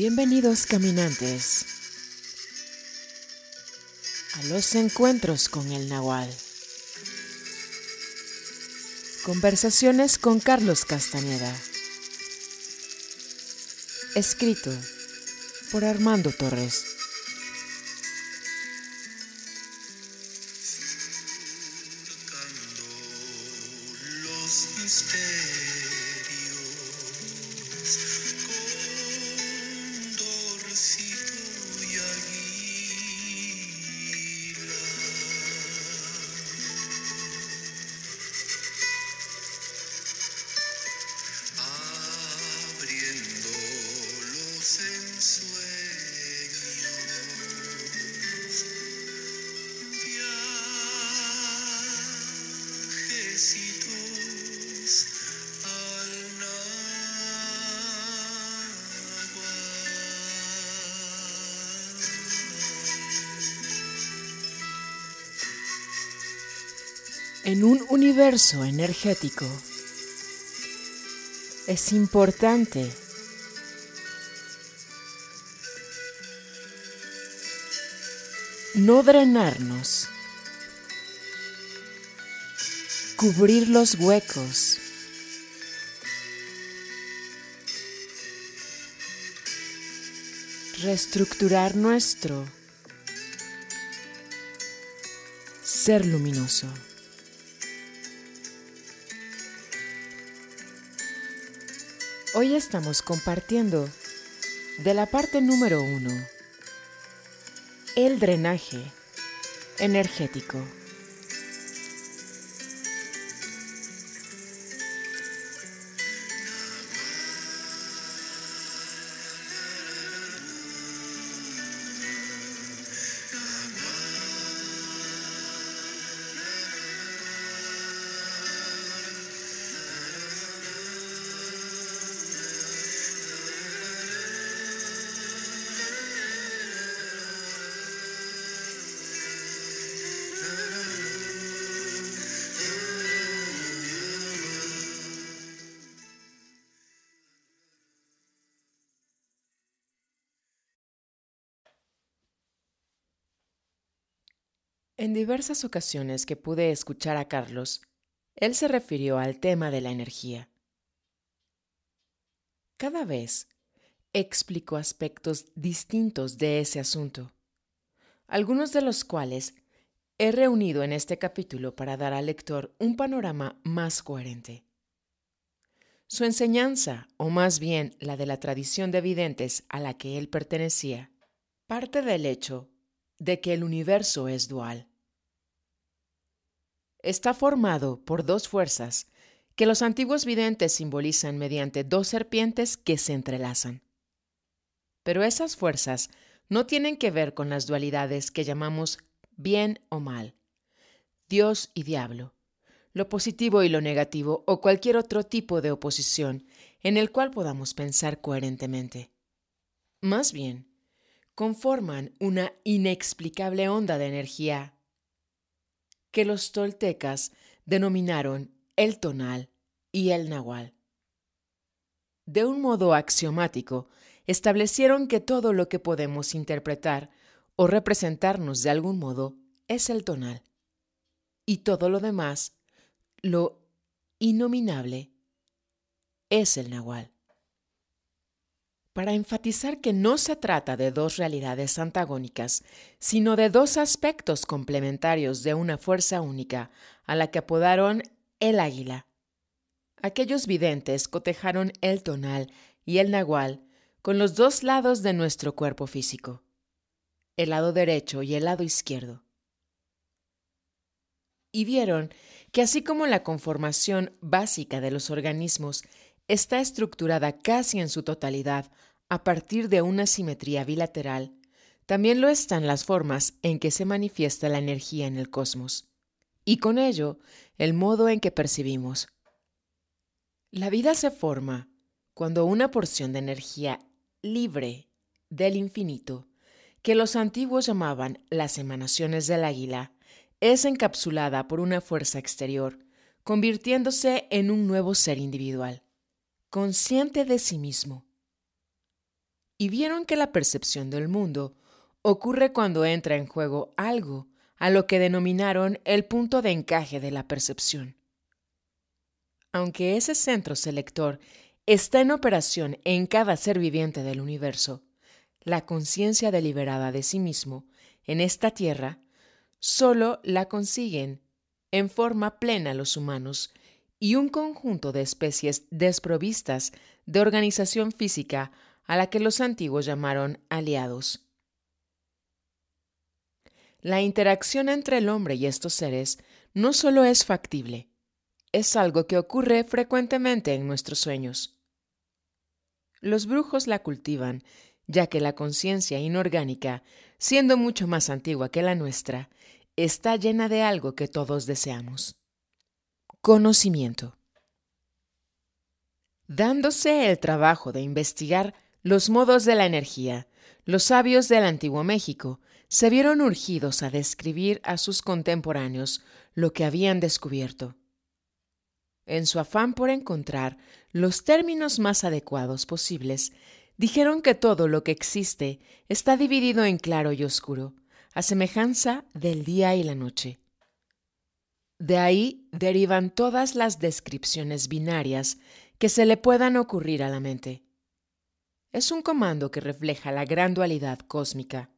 Bienvenidos caminantes a los encuentros con el Nahual. Conversaciones con Carlos Castañeda. Escrito por Armando Torres. energético. Es importante no drenarnos, cubrir los huecos, reestructurar nuestro ser luminoso. Hoy estamos compartiendo de la parte número uno, el drenaje energético. En diversas ocasiones que pude escuchar a Carlos, él se refirió al tema de la energía. Cada vez explicó aspectos distintos de ese asunto, algunos de los cuales he reunido en este capítulo para dar al lector un panorama más coherente. Su enseñanza, o más bien la de la tradición de videntes a la que él pertenecía, parte del hecho de que el universo es dual está formado por dos fuerzas que los antiguos videntes simbolizan mediante dos serpientes que se entrelazan. Pero esas fuerzas no tienen que ver con las dualidades que llamamos bien o mal, Dios y diablo, lo positivo y lo negativo o cualquier otro tipo de oposición en el cual podamos pensar coherentemente. Más bien, conforman una inexplicable onda de energía que los toltecas denominaron el tonal y el nahual. De un modo axiomático, establecieron que todo lo que podemos interpretar o representarnos de algún modo es el tonal, y todo lo demás, lo innominable, es el nahual para enfatizar que no se trata de dos realidades antagónicas, sino de dos aspectos complementarios de una fuerza única, a la que apodaron el águila. Aquellos videntes cotejaron el tonal y el nahual con los dos lados de nuestro cuerpo físico, el lado derecho y el lado izquierdo. Y vieron que así como la conformación básica de los organismos está estructurada casi en su totalidad a partir de una simetría bilateral, también lo están las formas en que se manifiesta la energía en el cosmos, y con ello el modo en que percibimos. La vida se forma cuando una porción de energía libre del infinito, que los antiguos llamaban las emanaciones del águila, es encapsulada por una fuerza exterior, convirtiéndose en un nuevo ser individual consciente de sí mismo. Y vieron que la percepción del mundo ocurre cuando entra en juego algo a lo que denominaron el punto de encaje de la percepción. Aunque ese centro selector está en operación en cada ser viviente del universo, la conciencia deliberada de sí mismo en esta tierra solo la consiguen en forma plena los humanos y un conjunto de especies desprovistas de organización física a la que los antiguos llamaron aliados. La interacción entre el hombre y estos seres no solo es factible, es algo que ocurre frecuentemente en nuestros sueños. Los brujos la cultivan, ya que la conciencia inorgánica, siendo mucho más antigua que la nuestra, está llena de algo que todos deseamos conocimiento. Dándose el trabajo de investigar los modos de la energía, los sabios del antiguo México se vieron urgidos a describir a sus contemporáneos lo que habían descubierto. En su afán por encontrar los términos más adecuados posibles, dijeron que todo lo que existe está dividido en claro y oscuro, a semejanza del día y la noche, de ahí derivan todas las descripciones binarias que se le puedan ocurrir a la mente. Es un comando que refleja la gran dualidad cósmica.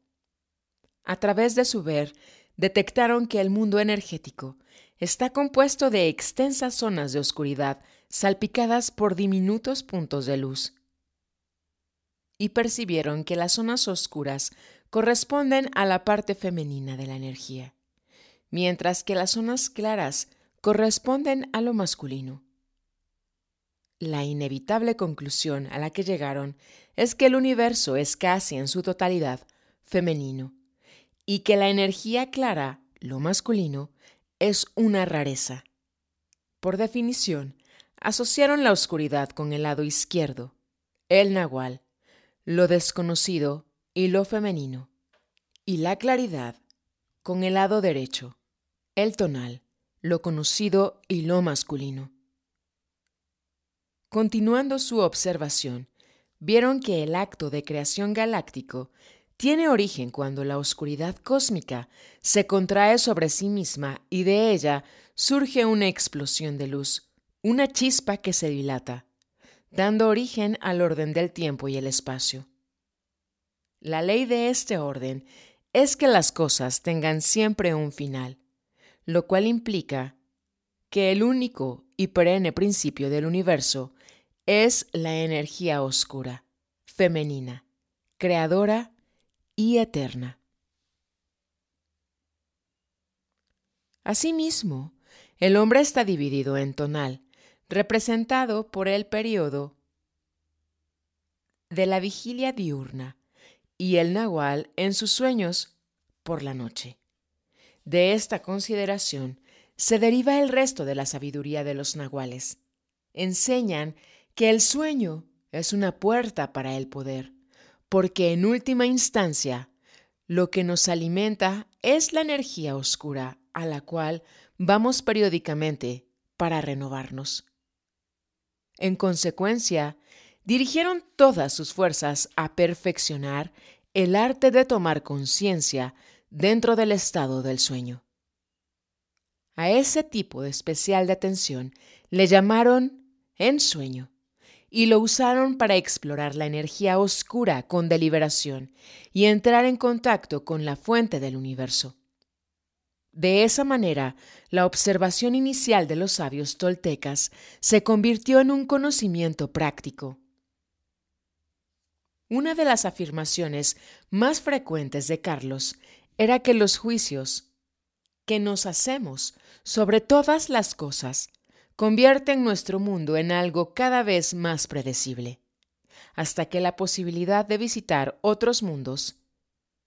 A través de su ver, detectaron que el mundo energético está compuesto de extensas zonas de oscuridad salpicadas por diminutos puntos de luz. Y percibieron que las zonas oscuras corresponden a la parte femenina de la energía mientras que las zonas claras corresponden a lo masculino. La inevitable conclusión a la que llegaron es que el universo es casi en su totalidad femenino y que la energía clara, lo masculino, es una rareza. Por definición, asociaron la oscuridad con el lado izquierdo, el nahual, lo desconocido y lo femenino, y la claridad con el lado derecho, el tonal, lo conocido y lo masculino. Continuando su observación, vieron que el acto de creación galáctico tiene origen cuando la oscuridad cósmica se contrae sobre sí misma y de ella surge una explosión de luz, una chispa que se dilata, dando origen al orden del tiempo y el espacio. La ley de este orden es que las cosas tengan siempre un final, lo cual implica que el único y perenne principio del universo es la energía oscura, femenina, creadora y eterna. Asimismo, el hombre está dividido en tonal, representado por el periodo de la vigilia diurna y el nahual en sus sueños por la noche. De esta consideración se deriva el resto de la sabiduría de los nahuales. Enseñan que el sueño es una puerta para el poder, porque en última instancia lo que nos alimenta es la energía oscura a la cual vamos periódicamente para renovarnos. En consecuencia, dirigieron todas sus fuerzas a perfeccionar el arte de tomar conciencia dentro del estado del sueño. A ese tipo de especial de atención le llamaron ensueño y lo usaron para explorar la energía oscura con deliberación y entrar en contacto con la fuente del universo. De esa manera, la observación inicial de los sabios toltecas se convirtió en un conocimiento práctico. Una de las afirmaciones más frecuentes de Carlos era que los juicios que nos hacemos sobre todas las cosas convierten nuestro mundo en algo cada vez más predecible, hasta que la posibilidad de visitar otros mundos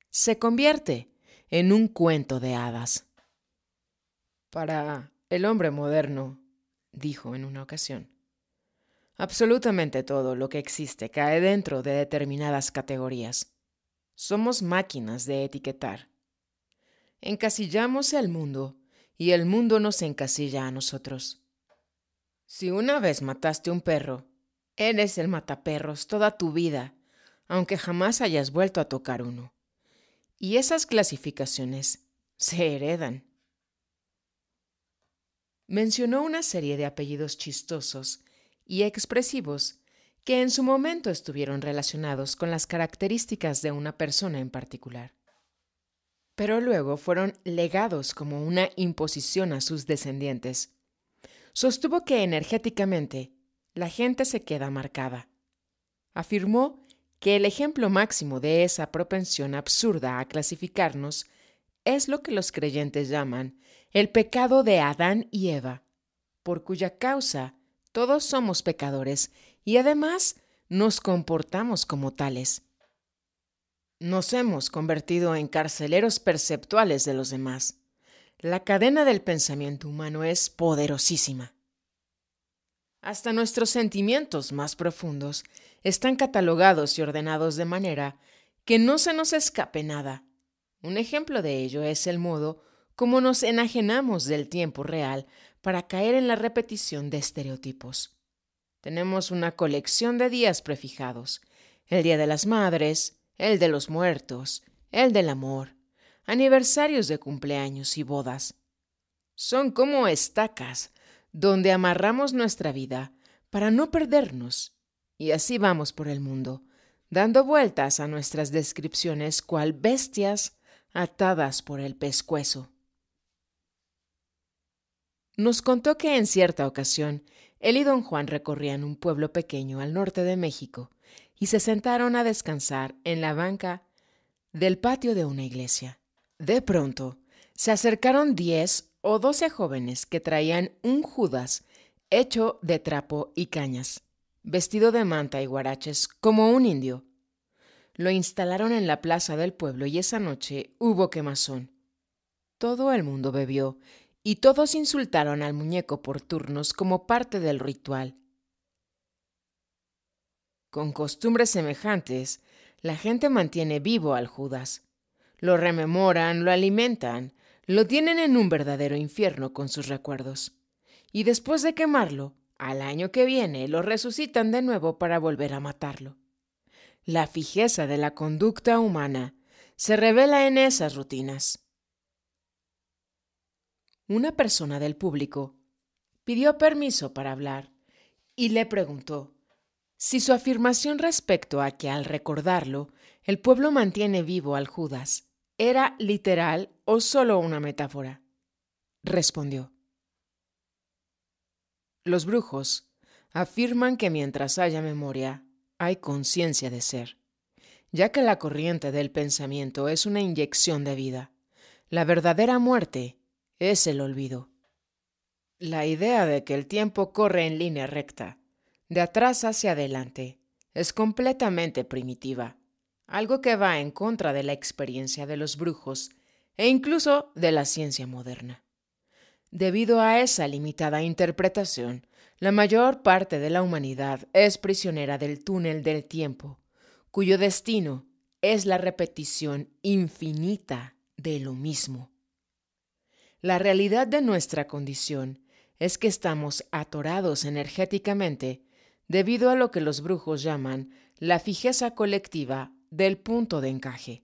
se convierte en un cuento de hadas. Para el hombre moderno, dijo en una ocasión, absolutamente todo lo que existe cae dentro de determinadas categorías. Somos máquinas de etiquetar encasillamos al mundo y el mundo nos encasilla a nosotros. Si una vez mataste un perro, eres el mataperros toda tu vida, aunque jamás hayas vuelto a tocar uno. Y esas clasificaciones se heredan. Mencionó una serie de apellidos chistosos y expresivos que en su momento estuvieron relacionados con las características de una persona en particular pero luego fueron legados como una imposición a sus descendientes. Sostuvo que energéticamente la gente se queda marcada. Afirmó que el ejemplo máximo de esa propensión absurda a clasificarnos es lo que los creyentes llaman el pecado de Adán y Eva, por cuya causa todos somos pecadores y además nos comportamos como tales. Nos hemos convertido en carceleros perceptuales de los demás. La cadena del pensamiento humano es poderosísima. Hasta nuestros sentimientos más profundos están catalogados y ordenados de manera que no se nos escape nada. Un ejemplo de ello es el modo como nos enajenamos del tiempo real para caer en la repetición de estereotipos. Tenemos una colección de días prefijados, el Día de las Madres, el de los muertos, el del amor, aniversarios de cumpleaños y bodas. Son como estacas donde amarramos nuestra vida para no perdernos, y así vamos por el mundo, dando vueltas a nuestras descripciones cual bestias atadas por el pescuezo. Nos contó que en cierta ocasión él y don Juan recorrían un pueblo pequeño al norte de México, y se sentaron a descansar en la banca del patio de una iglesia. De pronto, se acercaron diez o doce jóvenes que traían un Judas hecho de trapo y cañas, vestido de manta y guaraches como un indio. Lo instalaron en la plaza del pueblo y esa noche hubo quemazón. Todo el mundo bebió y todos insultaron al muñeco por turnos como parte del ritual. Con costumbres semejantes, la gente mantiene vivo al Judas. Lo rememoran, lo alimentan, lo tienen en un verdadero infierno con sus recuerdos. Y después de quemarlo, al año que viene lo resucitan de nuevo para volver a matarlo. La fijeza de la conducta humana se revela en esas rutinas. Una persona del público pidió permiso para hablar y le preguntó, si su afirmación respecto a que al recordarlo, el pueblo mantiene vivo al Judas, era literal o solo una metáfora. Respondió. Los brujos afirman que mientras haya memoria, hay conciencia de ser, ya que la corriente del pensamiento es una inyección de vida. La verdadera muerte es el olvido. La idea de que el tiempo corre en línea recta de atrás hacia adelante, es completamente primitiva, algo que va en contra de la experiencia de los brujos e incluso de la ciencia moderna. Debido a esa limitada interpretación, la mayor parte de la humanidad es prisionera del túnel del tiempo, cuyo destino es la repetición infinita de lo mismo. La realidad de nuestra condición es que estamos atorados energéticamente debido a lo que los brujos llaman la fijeza colectiva del punto de encaje.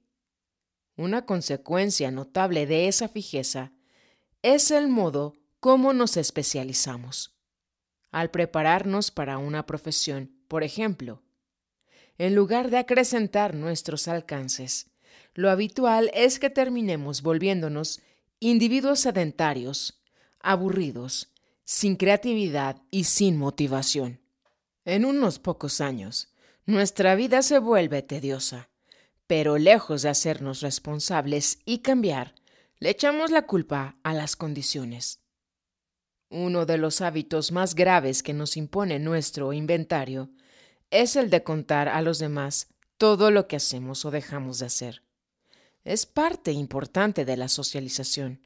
Una consecuencia notable de esa fijeza es el modo como nos especializamos. Al prepararnos para una profesión, por ejemplo, en lugar de acrecentar nuestros alcances, lo habitual es que terminemos volviéndonos individuos sedentarios, aburridos, sin creatividad y sin motivación. En unos pocos años, nuestra vida se vuelve tediosa, pero lejos de hacernos responsables y cambiar, le echamos la culpa a las condiciones. Uno de los hábitos más graves que nos impone nuestro inventario es el de contar a los demás todo lo que hacemos o dejamos de hacer. Es parte importante de la socialización.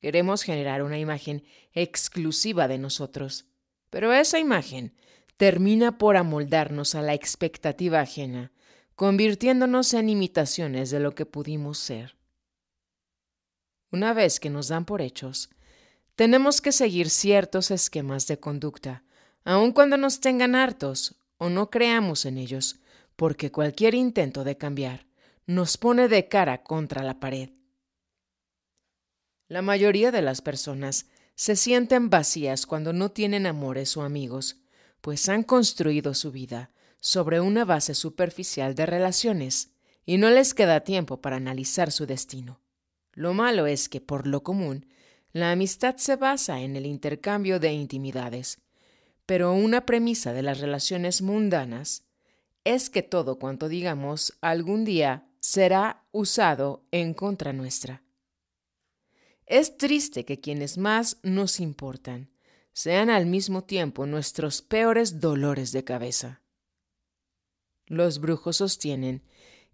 Queremos generar una imagen exclusiva de nosotros, pero esa imagen termina por amoldarnos a la expectativa ajena, convirtiéndonos en imitaciones de lo que pudimos ser. Una vez que nos dan por hechos, tenemos que seguir ciertos esquemas de conducta, aun cuando nos tengan hartos o no creamos en ellos, porque cualquier intento de cambiar nos pone de cara contra la pared. La mayoría de las personas se sienten vacías cuando no tienen amores o amigos, pues han construido su vida sobre una base superficial de relaciones y no les queda tiempo para analizar su destino. Lo malo es que, por lo común, la amistad se basa en el intercambio de intimidades, pero una premisa de las relaciones mundanas es que todo cuanto digamos algún día será usado en contra nuestra. Es triste que quienes más nos importan sean al mismo tiempo nuestros peores dolores de cabeza. Los brujos sostienen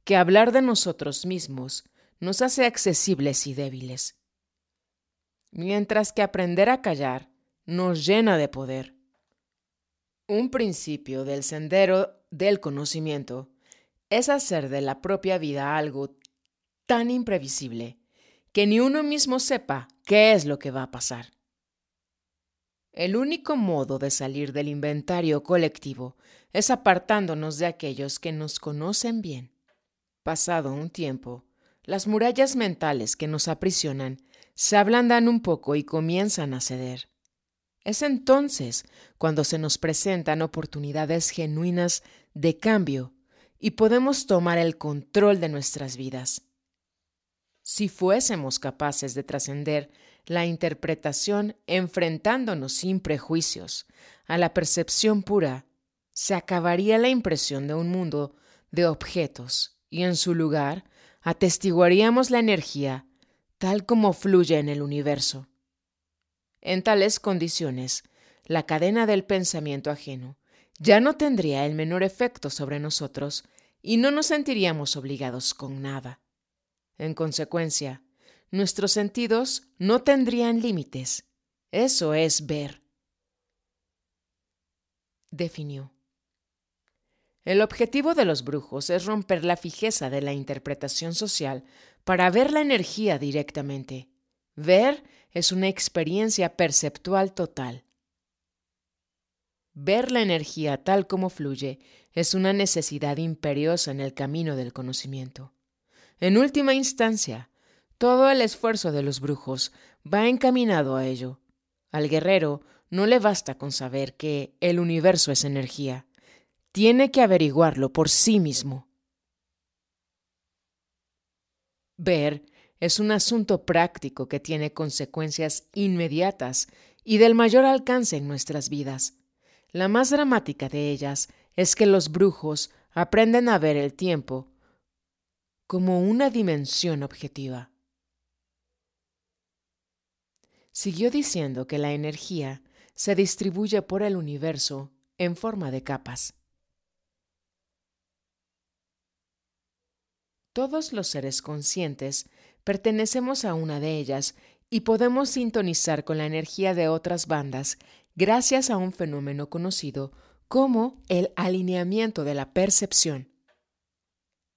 que hablar de nosotros mismos nos hace accesibles y débiles, mientras que aprender a callar nos llena de poder. Un principio del sendero del conocimiento es hacer de la propia vida algo tan imprevisible que ni uno mismo sepa qué es lo que va a pasar. El único modo de salir del inventario colectivo es apartándonos de aquellos que nos conocen bien. Pasado un tiempo, las murallas mentales que nos aprisionan se ablandan un poco y comienzan a ceder. Es entonces cuando se nos presentan oportunidades genuinas de cambio y podemos tomar el control de nuestras vidas. Si fuésemos capaces de trascender la interpretación enfrentándonos sin prejuicios a la percepción pura, se acabaría la impresión de un mundo de objetos y en su lugar atestiguaríamos la energía tal como fluye en el universo. En tales condiciones, la cadena del pensamiento ajeno ya no tendría el menor efecto sobre nosotros y no nos sentiríamos obligados con nada. En consecuencia, nuestros sentidos no tendrían límites. Eso es ver. Definió. El objetivo de los brujos es romper la fijeza de la interpretación social para ver la energía directamente. Ver es una experiencia perceptual total. Ver la energía tal como fluye es una necesidad imperiosa en el camino del conocimiento. En última instancia, todo el esfuerzo de los brujos va encaminado a ello. Al guerrero no le basta con saber que el universo es energía. Tiene que averiguarlo por sí mismo. Ver es un asunto práctico que tiene consecuencias inmediatas y del mayor alcance en nuestras vidas. La más dramática de ellas es que los brujos aprenden a ver el tiempo como una dimensión objetiva. Siguió diciendo que la energía se distribuye por el universo en forma de capas. Todos los seres conscientes pertenecemos a una de ellas y podemos sintonizar con la energía de otras bandas gracias a un fenómeno conocido como el alineamiento de la percepción.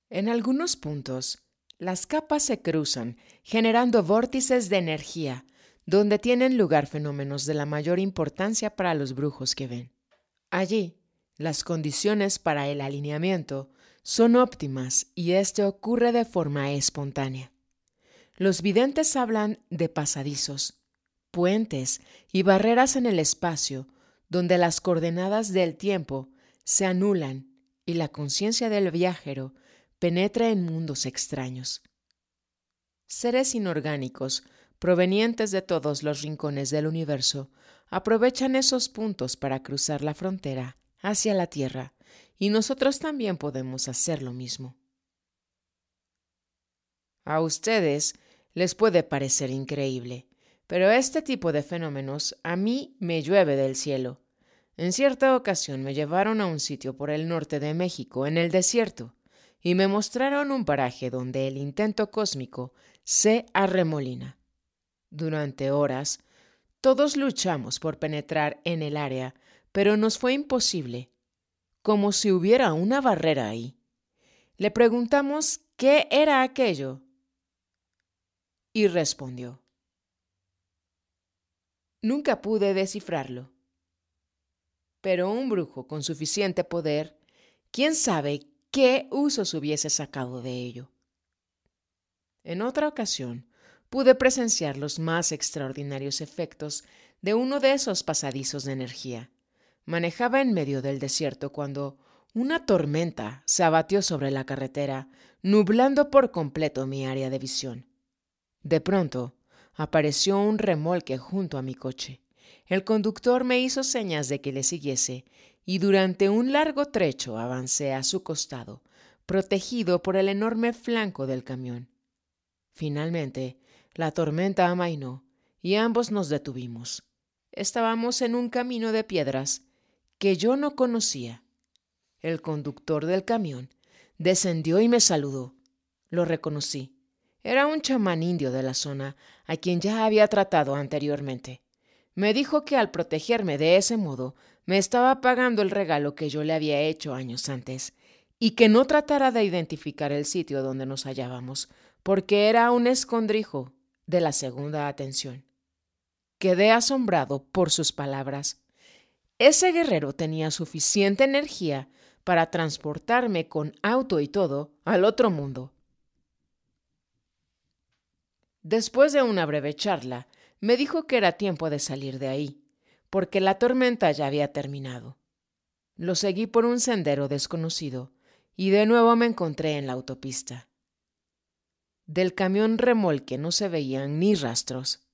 En algunos puntos, las capas se cruzan, generando vórtices de energía, donde tienen lugar fenómenos de la mayor importancia para los brujos que ven. Allí, las condiciones para el alineamiento son óptimas y este ocurre de forma espontánea. Los videntes hablan de pasadizos, puentes y barreras en el espacio donde las coordenadas del tiempo se anulan y la conciencia del viajero penetra en mundos extraños. Seres inorgánicos provenientes de todos los rincones del universo, aprovechan esos puntos para cruzar la frontera hacia la Tierra, y nosotros también podemos hacer lo mismo. A ustedes les puede parecer increíble, pero este tipo de fenómenos a mí me llueve del cielo. En cierta ocasión me llevaron a un sitio por el norte de México, en el desierto, y me mostraron un paraje donde el intento cósmico se arremolina. Durante horas, todos luchamos por penetrar en el área, pero nos fue imposible, como si hubiera una barrera ahí. Le preguntamos qué era aquello y respondió. Nunca pude descifrarlo. Pero un brujo con suficiente poder, quién sabe qué usos hubiese sacado de ello. En otra ocasión, pude presenciar los más extraordinarios efectos de uno de esos pasadizos de energía. Manejaba en medio del desierto cuando una tormenta se abatió sobre la carretera, nublando por completo mi área de visión. De pronto, apareció un remolque junto a mi coche. El conductor me hizo señas de que le siguiese, y durante un largo trecho avancé a su costado, protegido por el enorme flanco del camión. Finalmente, la tormenta amainó y ambos nos detuvimos. Estábamos en un camino de piedras que yo no conocía. El conductor del camión descendió y me saludó. Lo reconocí. Era un chamán indio de la zona, a quien ya había tratado anteriormente. Me dijo que al protegerme de ese modo, me estaba pagando el regalo que yo le había hecho años antes, y que no tratara de identificar el sitio donde nos hallábamos, porque era un escondrijo de la segunda atención. Quedé asombrado por sus palabras. Ese guerrero tenía suficiente energía para transportarme con auto y todo al otro mundo. Después de una breve charla, me dijo que era tiempo de salir de ahí, porque la tormenta ya había terminado. Lo seguí por un sendero desconocido y de nuevo me encontré en la autopista. Del camión remolque no se veían ni rastros.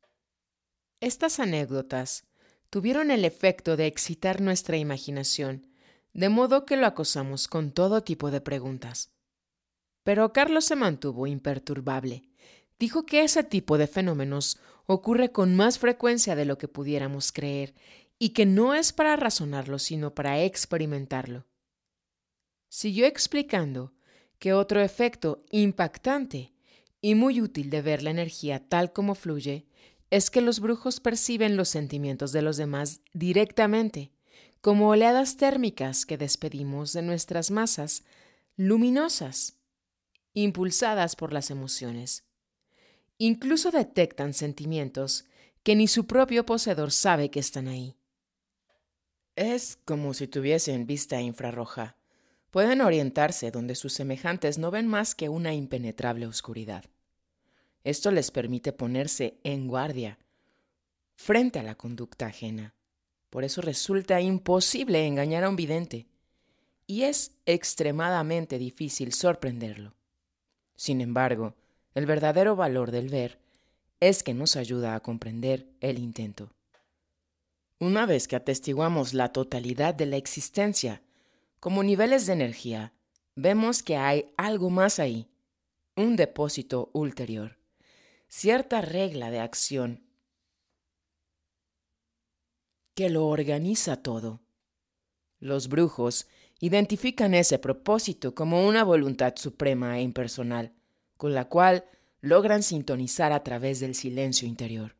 Estas anécdotas tuvieron el efecto de excitar nuestra imaginación, de modo que lo acosamos con todo tipo de preguntas. Pero Carlos se mantuvo imperturbable. Dijo que ese tipo de fenómenos ocurre con más frecuencia de lo que pudiéramos creer y que no es para razonarlo, sino para experimentarlo. Siguió explicando que otro efecto impactante y muy útil de ver la energía tal como fluye, es que los brujos perciben los sentimientos de los demás directamente, como oleadas térmicas que despedimos de nuestras masas luminosas, impulsadas por las emociones. Incluso detectan sentimientos que ni su propio poseedor sabe que están ahí. Es como si tuviesen vista infrarroja. Pueden orientarse donde sus semejantes no ven más que una impenetrable oscuridad. Esto les permite ponerse en guardia frente a la conducta ajena. Por eso resulta imposible engañar a un vidente y es extremadamente difícil sorprenderlo. Sin embargo, el verdadero valor del ver es que nos ayuda a comprender el intento. Una vez que atestiguamos la totalidad de la existencia como niveles de energía, vemos que hay algo más ahí, un depósito ulterior cierta regla de acción que lo organiza todo. Los brujos identifican ese propósito como una voluntad suprema e impersonal, con la cual logran sintonizar a través del silencio interior.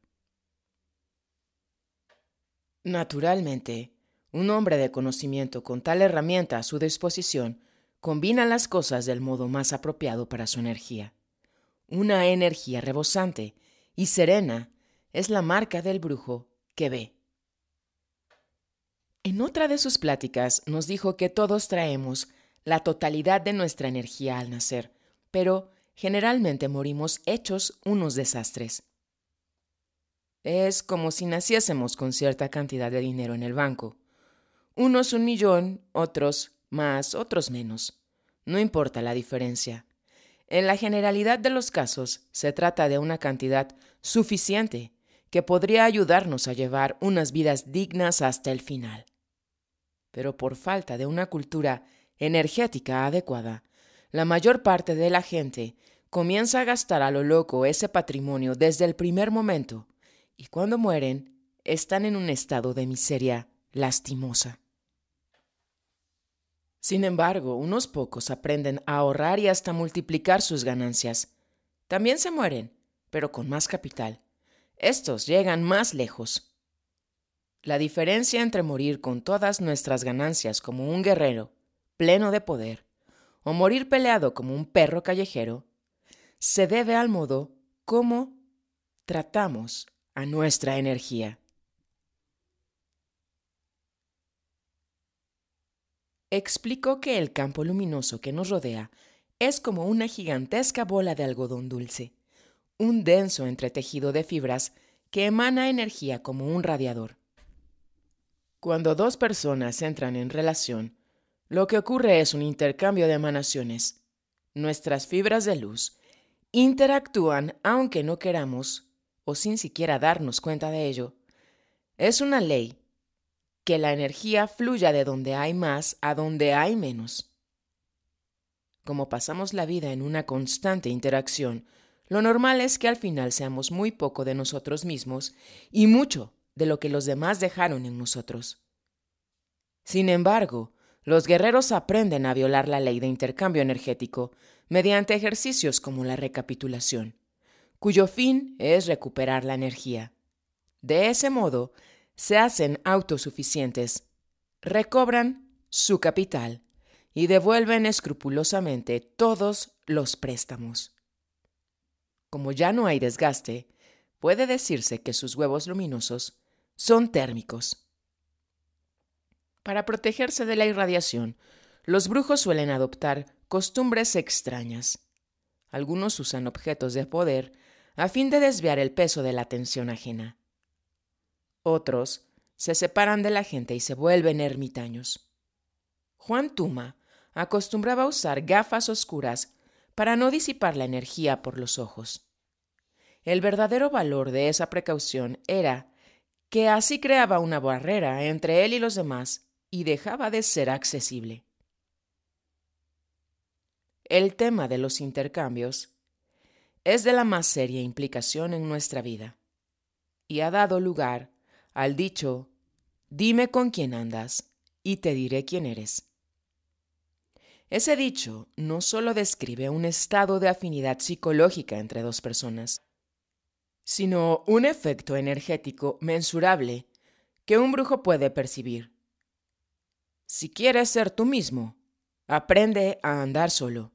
Naturalmente, un hombre de conocimiento con tal herramienta a su disposición combina las cosas del modo más apropiado para su energía. Una energía rebosante y serena es la marca del brujo que ve. En otra de sus pláticas nos dijo que todos traemos la totalidad de nuestra energía al nacer, pero generalmente morimos hechos unos desastres. Es como si naciésemos con cierta cantidad de dinero en el banco. Unos un millón, otros más, otros menos. No importa la diferencia. En la generalidad de los casos, se trata de una cantidad suficiente que podría ayudarnos a llevar unas vidas dignas hasta el final. Pero por falta de una cultura energética adecuada, la mayor parte de la gente comienza a gastar a lo loco ese patrimonio desde el primer momento, y cuando mueren, están en un estado de miseria lastimosa. Sin embargo, unos pocos aprenden a ahorrar y hasta multiplicar sus ganancias. También se mueren, pero con más capital. Estos llegan más lejos. La diferencia entre morir con todas nuestras ganancias como un guerrero, pleno de poder, o morir peleado como un perro callejero, se debe al modo como tratamos a nuestra energía. explicó que el campo luminoso que nos rodea es como una gigantesca bola de algodón dulce, un denso entretejido de fibras que emana energía como un radiador. Cuando dos personas entran en relación, lo que ocurre es un intercambio de emanaciones. Nuestras fibras de luz interactúan aunque no queramos o sin siquiera darnos cuenta de ello. Es una ley que la energía fluya de donde hay más a donde hay menos. Como pasamos la vida en una constante interacción, lo normal es que al final seamos muy poco de nosotros mismos y mucho de lo que los demás dejaron en nosotros. Sin embargo, los guerreros aprenden a violar la ley de intercambio energético mediante ejercicios como la recapitulación, cuyo fin es recuperar la energía. De ese modo, se hacen autosuficientes, recobran su capital y devuelven escrupulosamente todos los préstamos. Como ya no hay desgaste, puede decirse que sus huevos luminosos son térmicos. Para protegerse de la irradiación, los brujos suelen adoptar costumbres extrañas. Algunos usan objetos de poder a fin de desviar el peso de la atención ajena. Otros se separan de la gente y se vuelven ermitaños. Juan Tuma acostumbraba usar gafas oscuras para no disipar la energía por los ojos. El verdadero valor de esa precaución era que así creaba una barrera entre él y los demás y dejaba de ser accesible. El tema de los intercambios es de la más seria implicación en nuestra vida y ha dado lugar al dicho, dime con quién andas y te diré quién eres. Ese dicho no solo describe un estado de afinidad psicológica entre dos personas, sino un efecto energético mensurable que un brujo puede percibir. Si quieres ser tú mismo, aprende a andar solo.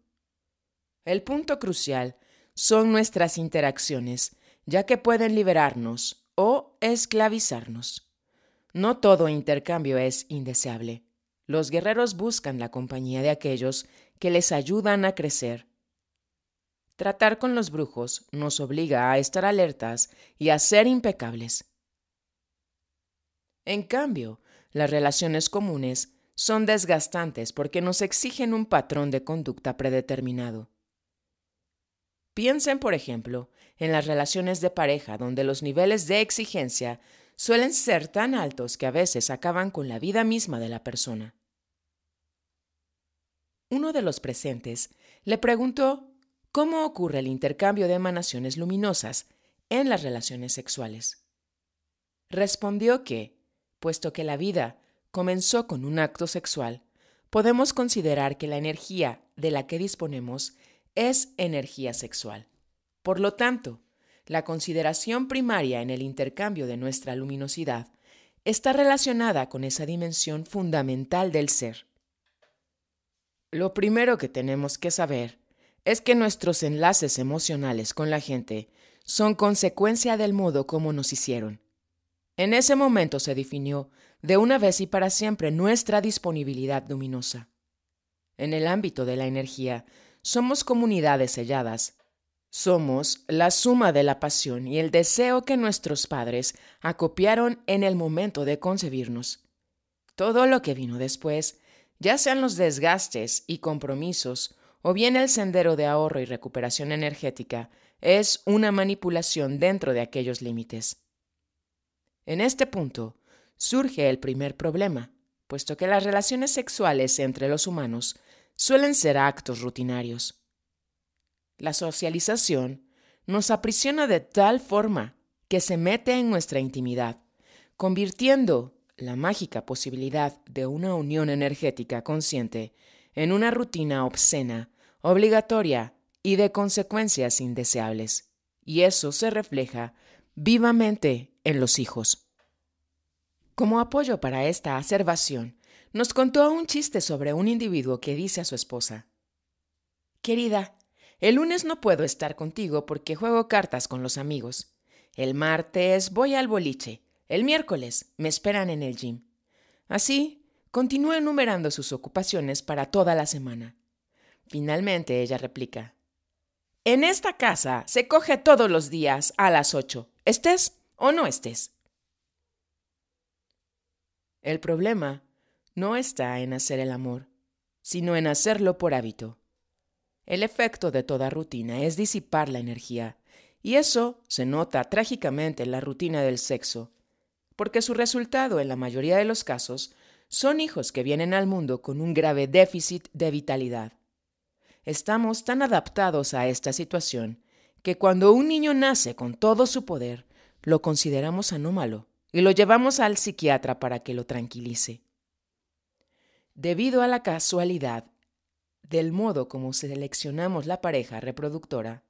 El punto crucial son nuestras interacciones, ya que pueden liberarnos o esclavizarnos. No todo intercambio es indeseable. Los guerreros buscan la compañía de aquellos que les ayudan a crecer. Tratar con los brujos nos obliga a estar alertas y a ser impecables. En cambio, las relaciones comunes son desgastantes porque nos exigen un patrón de conducta predeterminado. Piensen, por ejemplo, en las relaciones de pareja donde los niveles de exigencia suelen ser tan altos que a veces acaban con la vida misma de la persona. Uno de los presentes le preguntó cómo ocurre el intercambio de emanaciones luminosas en las relaciones sexuales. Respondió que, puesto que la vida comenzó con un acto sexual, podemos considerar que la energía de la que disponemos es energía sexual. Por lo tanto, la consideración primaria en el intercambio de nuestra luminosidad está relacionada con esa dimensión fundamental del ser. Lo primero que tenemos que saber es que nuestros enlaces emocionales con la gente son consecuencia del modo como nos hicieron. En ese momento se definió de una vez y para siempre nuestra disponibilidad luminosa. En el ámbito de la energía, somos comunidades selladas somos la suma de la pasión y el deseo que nuestros padres acopiaron en el momento de concebirnos. Todo lo que vino después, ya sean los desgastes y compromisos, o bien el sendero de ahorro y recuperación energética, es una manipulación dentro de aquellos límites. En este punto, surge el primer problema, puesto que las relaciones sexuales entre los humanos suelen ser actos rutinarios la socialización, nos aprisiona de tal forma que se mete en nuestra intimidad, convirtiendo la mágica posibilidad de una unión energética consciente en una rutina obscena, obligatoria y de consecuencias indeseables. Y eso se refleja vivamente en los hijos. Como apoyo para esta acervación, nos contó un chiste sobre un individuo que dice a su esposa, Querida, el lunes no puedo estar contigo porque juego cartas con los amigos. El martes voy al boliche. El miércoles me esperan en el gym. Así, continúa enumerando sus ocupaciones para toda la semana. Finalmente ella replica. En esta casa se coge todos los días a las ocho. estés o no estés. El problema no está en hacer el amor, sino en hacerlo por hábito. El efecto de toda rutina es disipar la energía, y eso se nota trágicamente en la rutina del sexo, porque su resultado en la mayoría de los casos son hijos que vienen al mundo con un grave déficit de vitalidad. Estamos tan adaptados a esta situación que cuando un niño nace con todo su poder, lo consideramos anómalo y lo llevamos al psiquiatra para que lo tranquilice. Debido a la casualidad del modo como seleccionamos la pareja reproductora,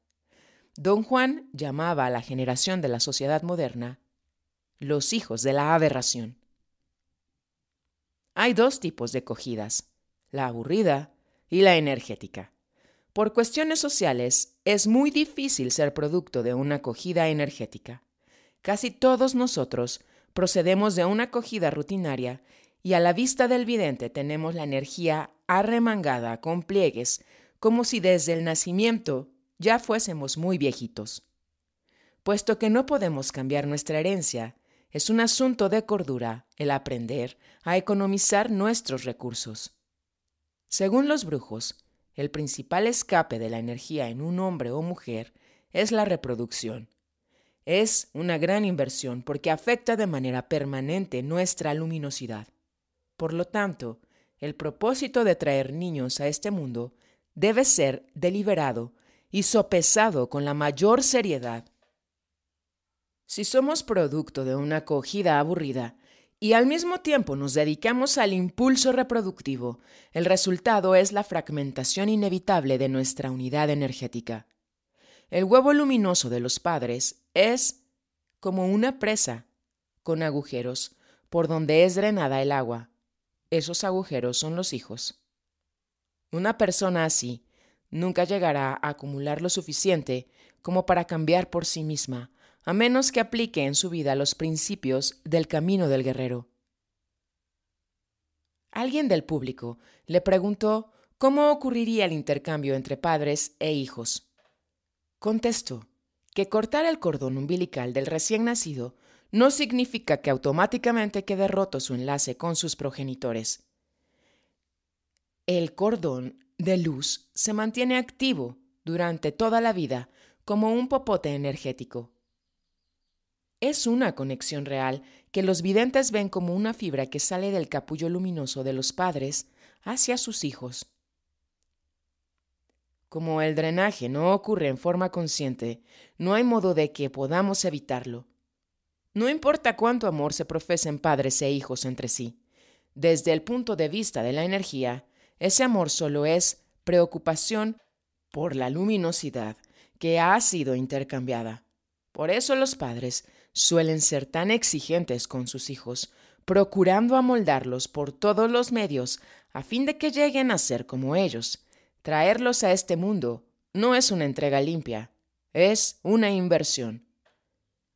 don Juan llamaba a la generación de la sociedad moderna los hijos de la aberración. Hay dos tipos de cogidas, la aburrida y la energética. Por cuestiones sociales, es muy difícil ser producto de una acogida energética. Casi todos nosotros procedemos de una acogida rutinaria y a la vista del vidente tenemos la energía arremangada con pliegues, como si desde el nacimiento ya fuésemos muy viejitos. Puesto que no podemos cambiar nuestra herencia, es un asunto de cordura el aprender a economizar nuestros recursos. Según los brujos, el principal escape de la energía en un hombre o mujer es la reproducción. Es una gran inversión porque afecta de manera permanente nuestra luminosidad. Por lo tanto, el propósito de traer niños a este mundo debe ser deliberado y sopesado con la mayor seriedad. Si somos producto de una acogida aburrida y al mismo tiempo nos dedicamos al impulso reproductivo, el resultado es la fragmentación inevitable de nuestra unidad energética. El huevo luminoso de los padres es como una presa con agujeros por donde es drenada el agua esos agujeros son los hijos. Una persona así nunca llegará a acumular lo suficiente como para cambiar por sí misma, a menos que aplique en su vida los principios del camino del guerrero. Alguien del público le preguntó cómo ocurriría el intercambio entre padres e hijos. Contestó que cortar el cordón umbilical del recién nacido no significa que automáticamente quede roto su enlace con sus progenitores. El cordón de luz se mantiene activo durante toda la vida como un popote energético. Es una conexión real que los videntes ven como una fibra que sale del capullo luminoso de los padres hacia sus hijos. Como el drenaje no ocurre en forma consciente, no hay modo de que podamos evitarlo. No importa cuánto amor se profesen padres e hijos entre sí, desde el punto de vista de la energía, ese amor solo es preocupación por la luminosidad que ha sido intercambiada. Por eso los padres suelen ser tan exigentes con sus hijos, procurando amoldarlos por todos los medios a fin de que lleguen a ser como ellos. Traerlos a este mundo no es una entrega limpia, es una inversión.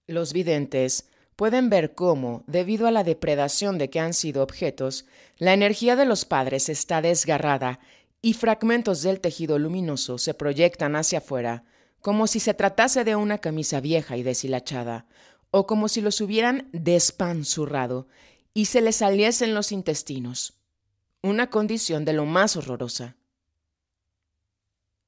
Los videntes pueden ver cómo, debido a la depredación de que han sido objetos, la energía de los padres está desgarrada y fragmentos del tejido luminoso se proyectan hacia afuera, como si se tratase de una camisa vieja y deshilachada, o como si los hubieran despanzurrado y se les saliesen los intestinos. Una condición de lo más horrorosa.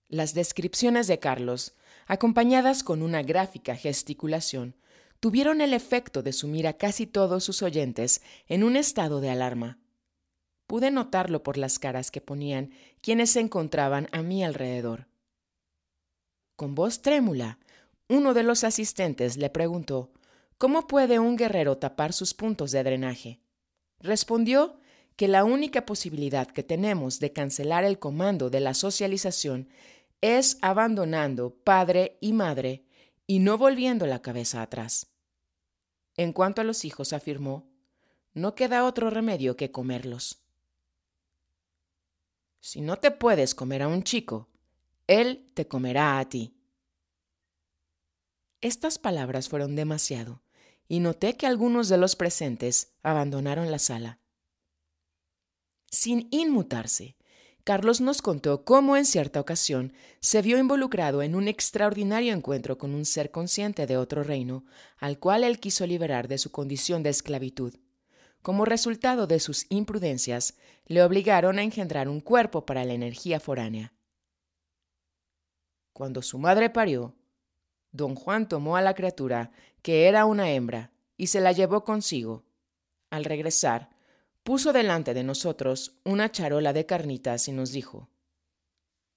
Las descripciones de Carlos, acompañadas con una gráfica gesticulación, tuvieron el efecto de sumir a casi todos sus oyentes en un estado de alarma. Pude notarlo por las caras que ponían quienes se encontraban a mi alrededor. Con voz trémula, uno de los asistentes le preguntó ¿Cómo puede un guerrero tapar sus puntos de drenaje? Respondió que la única posibilidad que tenemos de cancelar el comando de la socialización es abandonando padre y madre y no volviendo la cabeza atrás. En cuanto a los hijos, afirmó, no queda otro remedio que comerlos. Si no te puedes comer a un chico, él te comerá a ti. Estas palabras fueron demasiado, y noté que algunos de los presentes abandonaron la sala. Sin inmutarse, Carlos nos contó cómo en cierta ocasión se vio involucrado en un extraordinario encuentro con un ser consciente de otro reino, al cual él quiso liberar de su condición de esclavitud. Como resultado de sus imprudencias, le obligaron a engendrar un cuerpo para la energía foránea. Cuando su madre parió, don Juan tomó a la criatura, que era una hembra, y se la llevó consigo. Al regresar, puso delante de nosotros una charola de carnitas y nos dijo,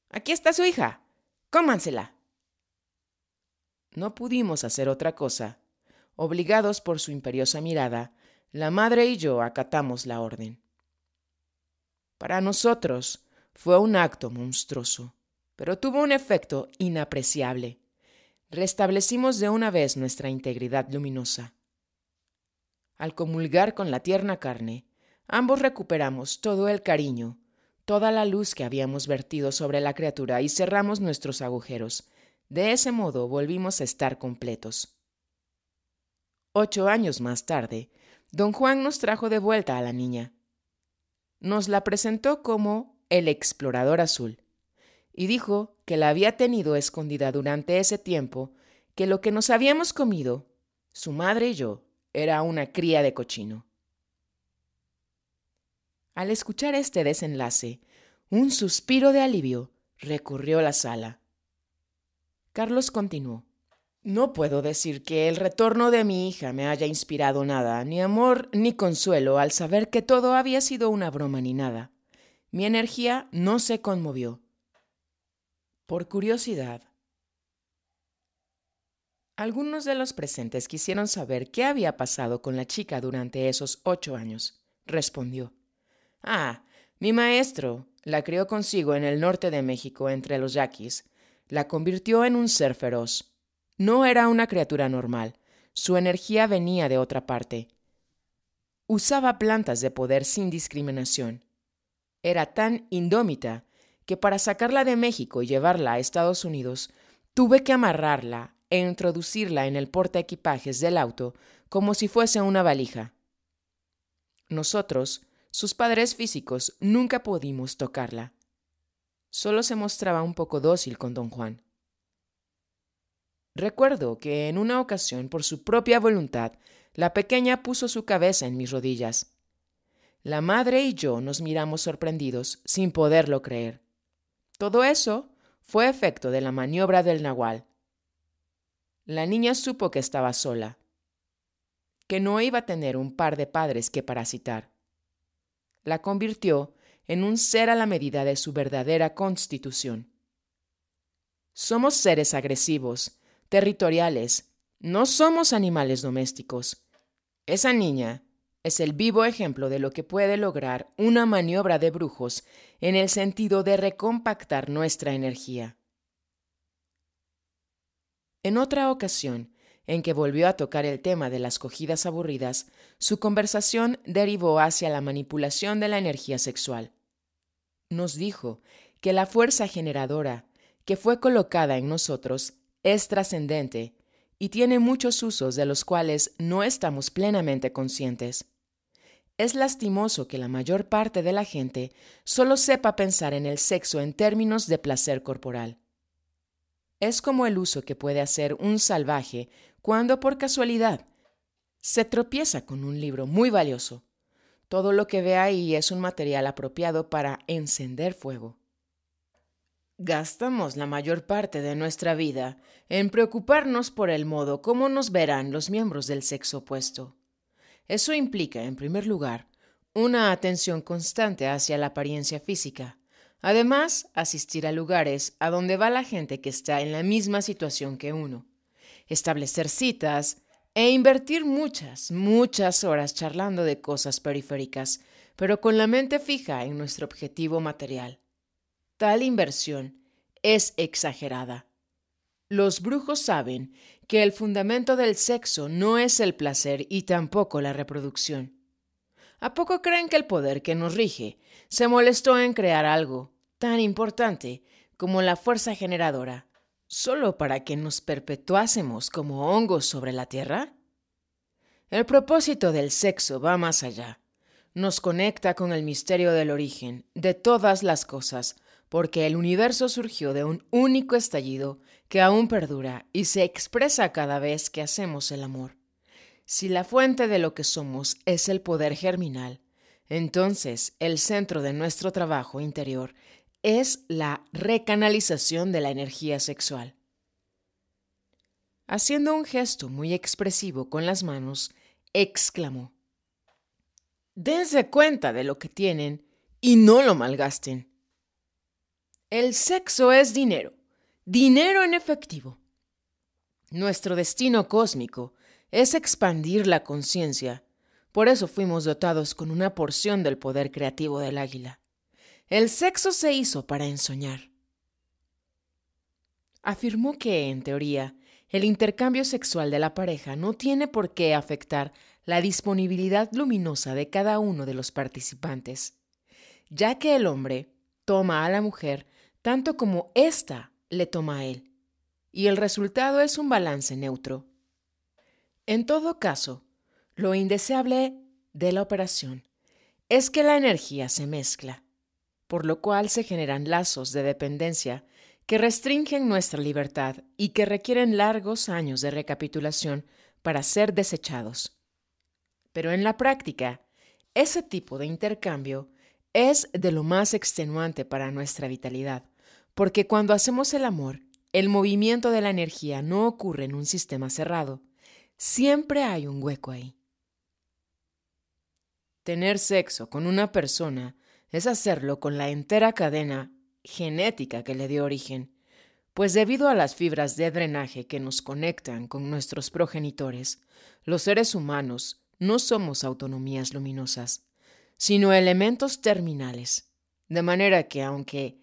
Aquí está su hija, cómansela. No pudimos hacer otra cosa. Obligados por su imperiosa mirada, la madre y yo acatamos la orden. Para nosotros fue un acto monstruoso, pero tuvo un efecto inapreciable. Restablecimos de una vez nuestra integridad luminosa. Al comulgar con la tierna carne, Ambos recuperamos todo el cariño, toda la luz que habíamos vertido sobre la criatura y cerramos nuestros agujeros. De ese modo volvimos a estar completos. Ocho años más tarde, don Juan nos trajo de vuelta a la niña. Nos la presentó como el explorador azul y dijo que la había tenido escondida durante ese tiempo, que lo que nos habíamos comido, su madre y yo, era una cría de cochino. Al escuchar este desenlace, un suspiro de alivio recorrió la sala. Carlos continuó. No puedo decir que el retorno de mi hija me haya inspirado nada, ni amor ni consuelo al saber que todo había sido una broma ni nada. Mi energía no se conmovió. Por curiosidad, algunos de los presentes quisieron saber qué había pasado con la chica durante esos ocho años. Respondió. Ah, mi maestro la crió consigo en el norte de México entre los yaquis. La convirtió en un ser feroz. No era una criatura normal. Su energía venía de otra parte. Usaba plantas de poder sin discriminación. Era tan indómita que para sacarla de México y llevarla a Estados Unidos, tuve que amarrarla e introducirla en el porta equipajes del auto como si fuese una valija. Nosotros sus padres físicos nunca pudimos tocarla. Solo se mostraba un poco dócil con don Juan. Recuerdo que en una ocasión, por su propia voluntad, la pequeña puso su cabeza en mis rodillas. La madre y yo nos miramos sorprendidos, sin poderlo creer. Todo eso fue efecto de la maniobra del nahual. La niña supo que estaba sola, que no iba a tener un par de padres que parasitar la convirtió en un ser a la medida de su verdadera constitución. Somos seres agresivos, territoriales, no somos animales domésticos. Esa niña es el vivo ejemplo de lo que puede lograr una maniobra de brujos en el sentido de recompactar nuestra energía. En otra ocasión, en que volvió a tocar el tema de las cogidas aburridas, su conversación derivó hacia la manipulación de la energía sexual. Nos dijo que la fuerza generadora que fue colocada en nosotros es trascendente y tiene muchos usos de los cuales no estamos plenamente conscientes. Es lastimoso que la mayor parte de la gente solo sepa pensar en el sexo en términos de placer corporal. Es como el uso que puede hacer un salvaje cuando por casualidad se tropieza con un libro muy valioso, todo lo que ve ahí es un material apropiado para encender fuego. Gastamos la mayor parte de nuestra vida en preocuparnos por el modo como nos verán los miembros del sexo opuesto. Eso implica, en primer lugar, una atención constante hacia la apariencia física. Además, asistir a lugares a donde va la gente que está en la misma situación que uno establecer citas e invertir muchas, muchas horas charlando de cosas periféricas, pero con la mente fija en nuestro objetivo material. Tal inversión es exagerada. Los brujos saben que el fundamento del sexo no es el placer y tampoco la reproducción. ¿A poco creen que el poder que nos rige se molestó en crear algo tan importante como la fuerza generadora, solo para que nos perpetuásemos como hongos sobre la tierra? El propósito del sexo va más allá. Nos conecta con el misterio del origen de todas las cosas, porque el universo surgió de un único estallido que aún perdura y se expresa cada vez que hacemos el amor. Si la fuente de lo que somos es el poder germinal, entonces el centro de nuestro trabajo interior es la recanalización de la energía sexual. Haciendo un gesto muy expresivo con las manos, exclamó, Dense cuenta de lo que tienen y no lo malgasten. El sexo es dinero, dinero en efectivo. Nuestro destino cósmico es expandir la conciencia, por eso fuimos dotados con una porción del poder creativo del águila. El sexo se hizo para ensoñar. Afirmó que, en teoría, el intercambio sexual de la pareja no tiene por qué afectar la disponibilidad luminosa de cada uno de los participantes, ya que el hombre toma a la mujer tanto como ésta le toma a él, y el resultado es un balance neutro. En todo caso, lo indeseable de la operación es que la energía se mezcla por lo cual se generan lazos de dependencia que restringen nuestra libertad y que requieren largos años de recapitulación para ser desechados. Pero en la práctica, ese tipo de intercambio es de lo más extenuante para nuestra vitalidad, porque cuando hacemos el amor, el movimiento de la energía no ocurre en un sistema cerrado. Siempre hay un hueco ahí. Tener sexo con una persona es hacerlo con la entera cadena genética que le dio origen, pues debido a las fibras de drenaje que nos conectan con nuestros progenitores, los seres humanos no somos autonomías luminosas, sino elementos terminales, de manera que aunque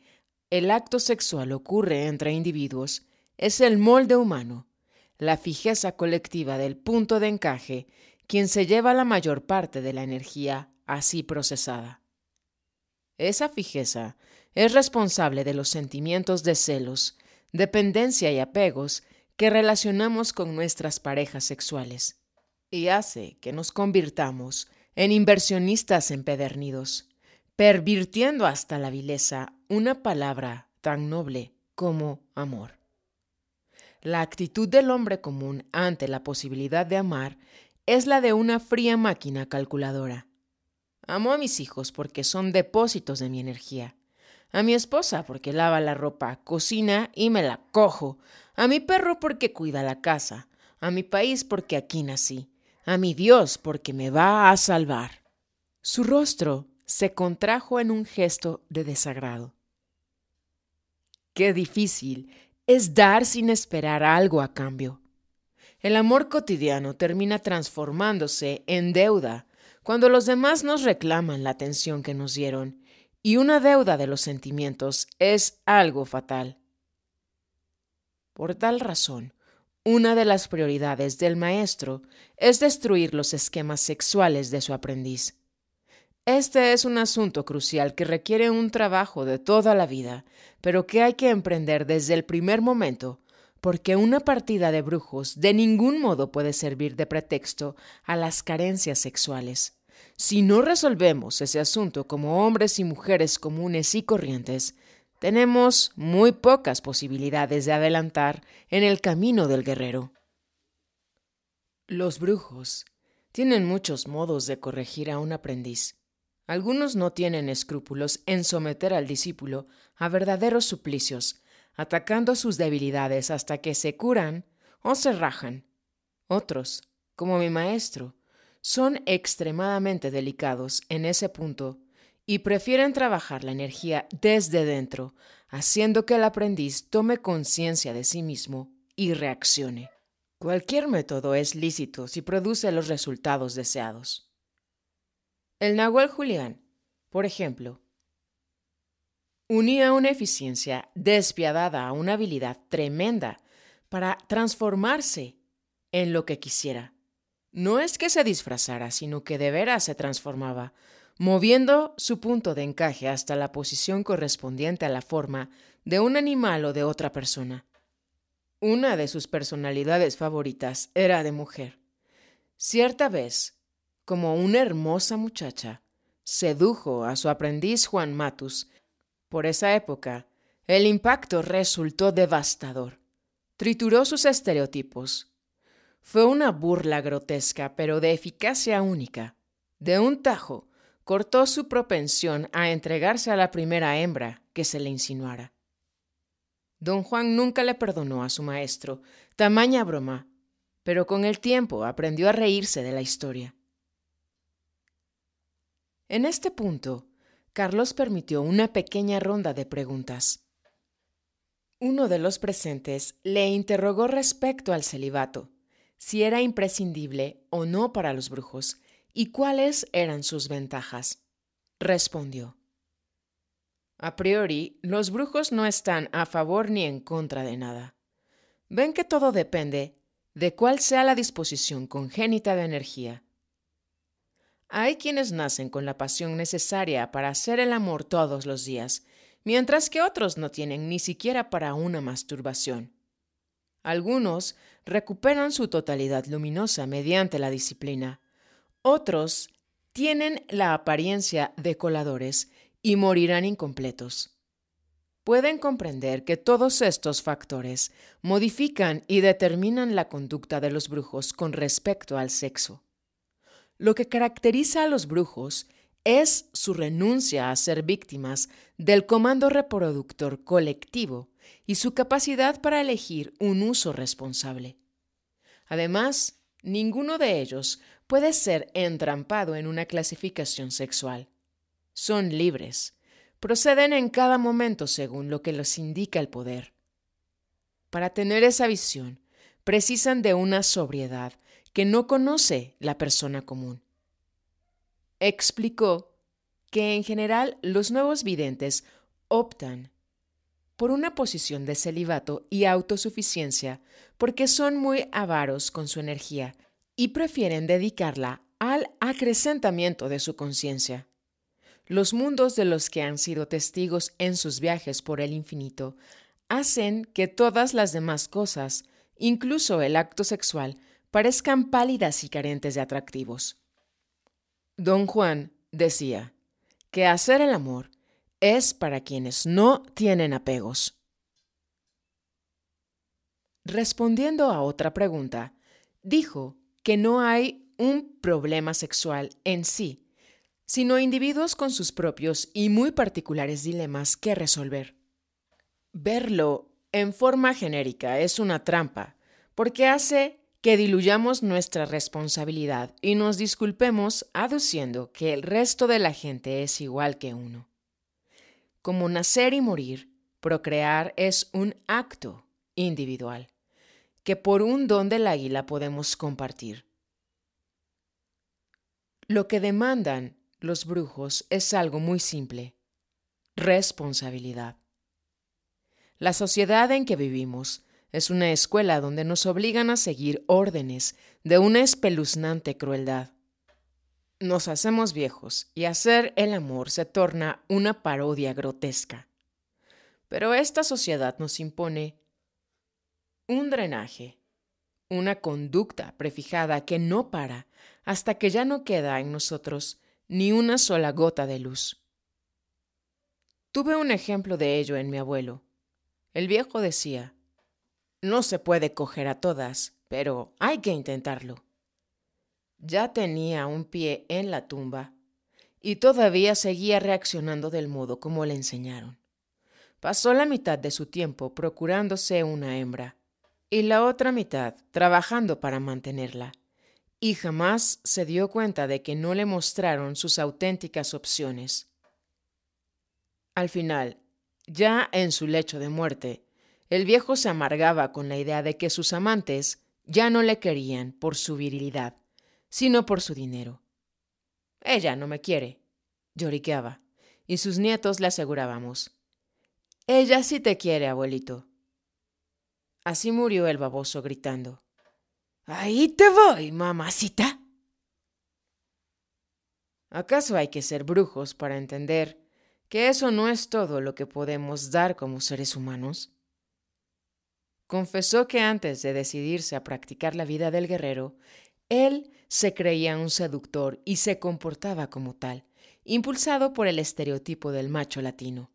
el acto sexual ocurre entre individuos, es el molde humano, la fijeza colectiva del punto de encaje, quien se lleva la mayor parte de la energía así procesada. Esa fijeza es responsable de los sentimientos de celos, dependencia y apegos que relacionamos con nuestras parejas sexuales y hace que nos convirtamos en inversionistas empedernidos, pervirtiendo hasta la vileza una palabra tan noble como amor. La actitud del hombre común ante la posibilidad de amar es la de una fría máquina calculadora, Amo a mis hijos porque son depósitos de mi energía. A mi esposa porque lava la ropa, cocina y me la cojo. A mi perro porque cuida la casa. A mi país porque aquí nací. A mi Dios porque me va a salvar. Su rostro se contrajo en un gesto de desagrado. Qué difícil es dar sin esperar algo a cambio. El amor cotidiano termina transformándose en deuda cuando los demás nos reclaman la atención que nos dieron, y una deuda de los sentimientos es algo fatal. Por tal razón, una de las prioridades del maestro es destruir los esquemas sexuales de su aprendiz. Este es un asunto crucial que requiere un trabajo de toda la vida, pero que hay que emprender desde el primer momento, porque una partida de brujos de ningún modo puede servir de pretexto a las carencias sexuales. Si no resolvemos ese asunto como hombres y mujeres comunes y corrientes, tenemos muy pocas posibilidades de adelantar en el camino del guerrero. Los brujos tienen muchos modos de corregir a un aprendiz. Algunos no tienen escrúpulos en someter al discípulo a verdaderos suplicios, atacando sus debilidades hasta que se curan o se rajan. Otros, como mi maestro, son extremadamente delicados en ese punto y prefieren trabajar la energía desde dentro, haciendo que el aprendiz tome conciencia de sí mismo y reaccione. Cualquier método es lícito si produce los resultados deseados. El Nahuel Julián, por ejemplo, unía una eficiencia despiadada a una habilidad tremenda para transformarse en lo que quisiera. No es que se disfrazara, sino que de veras se transformaba, moviendo su punto de encaje hasta la posición correspondiente a la forma de un animal o de otra persona. Una de sus personalidades favoritas era de mujer. Cierta vez, como una hermosa muchacha, sedujo a su aprendiz Juan Matus. Por esa época, el impacto resultó devastador. Trituró sus estereotipos, fue una burla grotesca, pero de eficacia única. De un tajo, cortó su propensión a entregarse a la primera hembra que se le insinuara. Don Juan nunca le perdonó a su maestro tamaña broma, pero con el tiempo aprendió a reírse de la historia. En este punto, Carlos permitió una pequeña ronda de preguntas. Uno de los presentes le interrogó respecto al celibato, si era imprescindible o no para los brujos y cuáles eran sus ventajas. Respondió. A priori, los brujos no están a favor ni en contra de nada. Ven que todo depende de cuál sea la disposición congénita de energía. Hay quienes nacen con la pasión necesaria para hacer el amor todos los días, mientras que otros no tienen ni siquiera para una masturbación. Algunos recuperan su totalidad luminosa mediante la disciplina. Otros tienen la apariencia de coladores y morirán incompletos. Pueden comprender que todos estos factores modifican y determinan la conducta de los brujos con respecto al sexo. Lo que caracteriza a los brujos es su renuncia a ser víctimas del comando reproductor colectivo y su capacidad para elegir un uso responsable. Además, ninguno de ellos puede ser entrampado en una clasificación sexual. Son libres, proceden en cada momento según lo que los indica el poder. Para tener esa visión, precisan de una sobriedad que no conoce la persona común. Explicó que en general los nuevos videntes optan por una posición de celibato y autosuficiencia porque son muy avaros con su energía y prefieren dedicarla al acrecentamiento de su conciencia. Los mundos de los que han sido testigos en sus viajes por el infinito hacen que todas las demás cosas, incluso el acto sexual, parezcan pálidas y carentes de atractivos. Don Juan decía que hacer el amor es para quienes no tienen apegos. Respondiendo a otra pregunta, dijo que no hay un problema sexual en sí, sino individuos con sus propios y muy particulares dilemas que resolver. Verlo en forma genérica es una trampa, porque hace que diluyamos nuestra responsabilidad y nos disculpemos aduciendo que el resto de la gente es igual que uno como nacer y morir, procrear es un acto individual que por un don del águila podemos compartir. Lo que demandan los brujos es algo muy simple, responsabilidad. La sociedad en que vivimos es una escuela donde nos obligan a seguir órdenes de una espeluznante crueldad. Nos hacemos viejos y hacer el amor se torna una parodia grotesca. Pero esta sociedad nos impone un drenaje, una conducta prefijada que no para hasta que ya no queda en nosotros ni una sola gota de luz. Tuve un ejemplo de ello en mi abuelo. El viejo decía, no se puede coger a todas, pero hay que intentarlo ya tenía un pie en la tumba y todavía seguía reaccionando del modo como le enseñaron. Pasó la mitad de su tiempo procurándose una hembra y la otra mitad trabajando para mantenerla, y jamás se dio cuenta de que no le mostraron sus auténticas opciones. Al final, ya en su lecho de muerte, el viejo se amargaba con la idea de que sus amantes ya no le querían por su virilidad sino por su dinero. Ella no me quiere, lloriqueaba, y sus nietos le asegurábamos. Ella sí te quiere, abuelito. Así murió el baboso gritando. Ahí te voy, mamacita. ¿Acaso hay que ser brujos para entender que eso no es todo lo que podemos dar como seres humanos? Confesó que antes de decidirse a practicar la vida del guerrero, él se creía un seductor y se comportaba como tal, impulsado por el estereotipo del macho latino.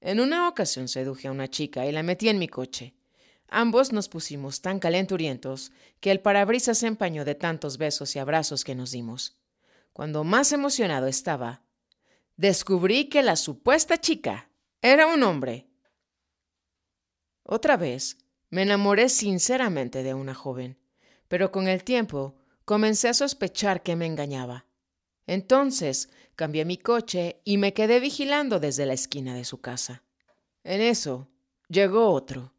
En una ocasión seduje a una chica y la metí en mi coche. Ambos nos pusimos tan calenturientos que el parabrisas se empañó de tantos besos y abrazos que nos dimos. Cuando más emocionado estaba, descubrí que la supuesta chica era un hombre. Otra vez, me enamoré sinceramente de una joven pero con el tiempo comencé a sospechar que me engañaba. Entonces cambié mi coche y me quedé vigilando desde la esquina de su casa. En eso llegó otro.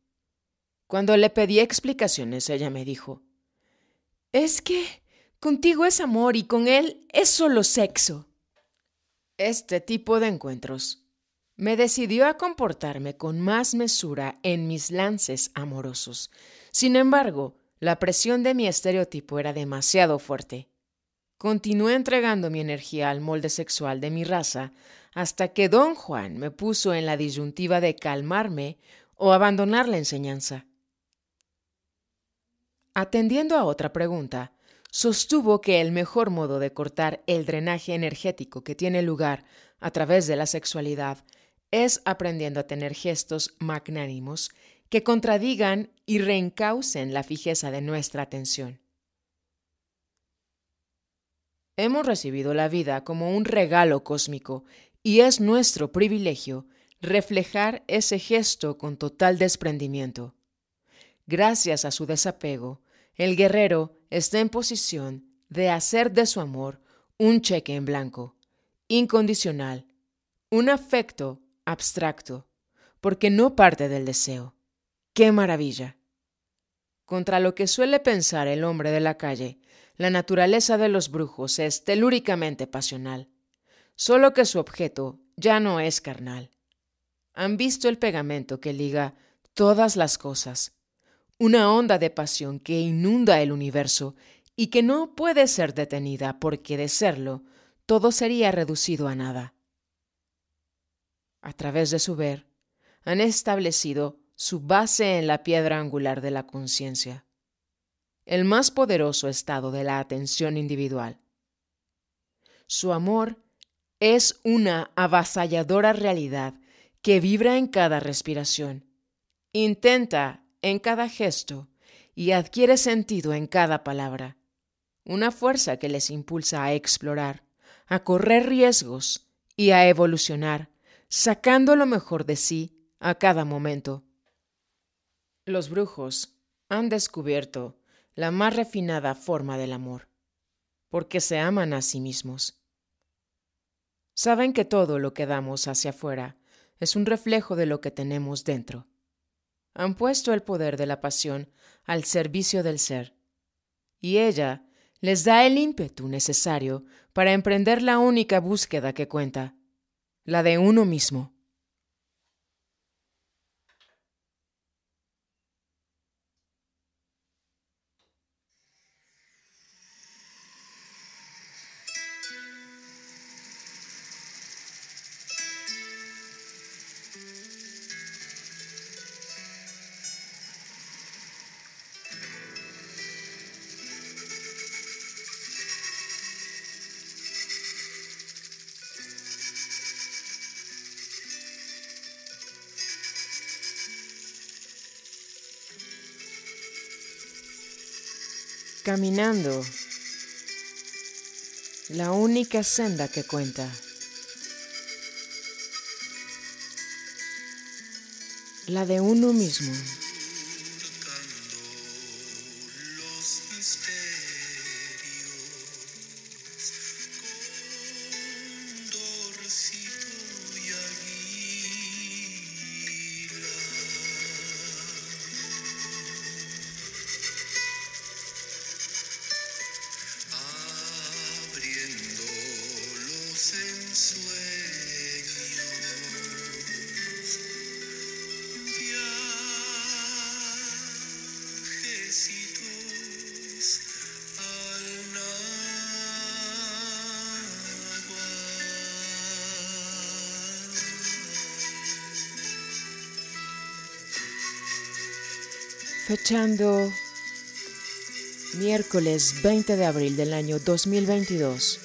Cuando le pedí explicaciones, ella me dijo, Es que contigo es amor y con él es solo sexo. Este tipo de encuentros me decidió a comportarme con más mesura en mis lances amorosos. Sin embargo, la presión de mi estereotipo era demasiado fuerte. Continué entregando mi energía al molde sexual de mi raza hasta que don Juan me puso en la disyuntiva de calmarme o abandonar la enseñanza. Atendiendo a otra pregunta, sostuvo que el mejor modo de cortar el drenaje energético que tiene lugar a través de la sexualidad es aprendiendo a tener gestos magnánimos que contradigan y reencaucen la fijeza de nuestra atención. Hemos recibido la vida como un regalo cósmico y es nuestro privilegio reflejar ese gesto con total desprendimiento. Gracias a su desapego, el guerrero está en posición de hacer de su amor un cheque en blanco, incondicional, un afecto abstracto, porque no parte del deseo. ¡Qué maravilla! Contra lo que suele pensar el hombre de la calle, la naturaleza de los brujos es telúricamente pasional, solo que su objeto ya no es carnal. Han visto el pegamento que liga todas las cosas, una onda de pasión que inunda el universo y que no puede ser detenida porque de serlo, todo sería reducido a nada. A través de su ver, han establecido su base en la piedra angular de la conciencia, el más poderoso estado de la atención individual. Su amor es una avasalladora realidad que vibra en cada respiración, intenta en cada gesto y adquiere sentido en cada palabra, una fuerza que les impulsa a explorar, a correr riesgos y a evolucionar, sacando lo mejor de sí a cada momento. Los brujos han descubierto la más refinada forma del amor, porque se aman a sí mismos. Saben que todo lo que damos hacia afuera es un reflejo de lo que tenemos dentro. Han puesto el poder de la pasión al servicio del ser, y ella les da el ímpetu necesario para emprender la única búsqueda que cuenta, la de uno mismo. caminando la única senda que cuenta. La de uno mismo. escuchando miércoles 20 de abril del año 2022,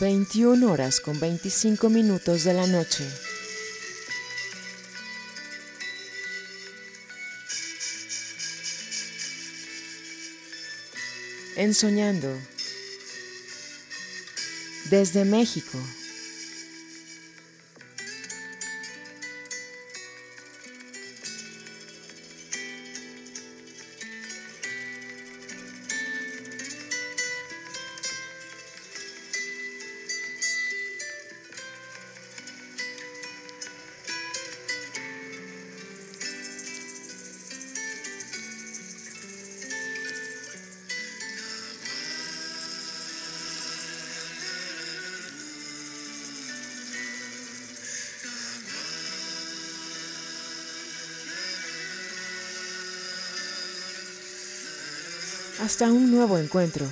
21 horas con 25 minutos de la noche. Ensoñando desde México. nuevo encuentro.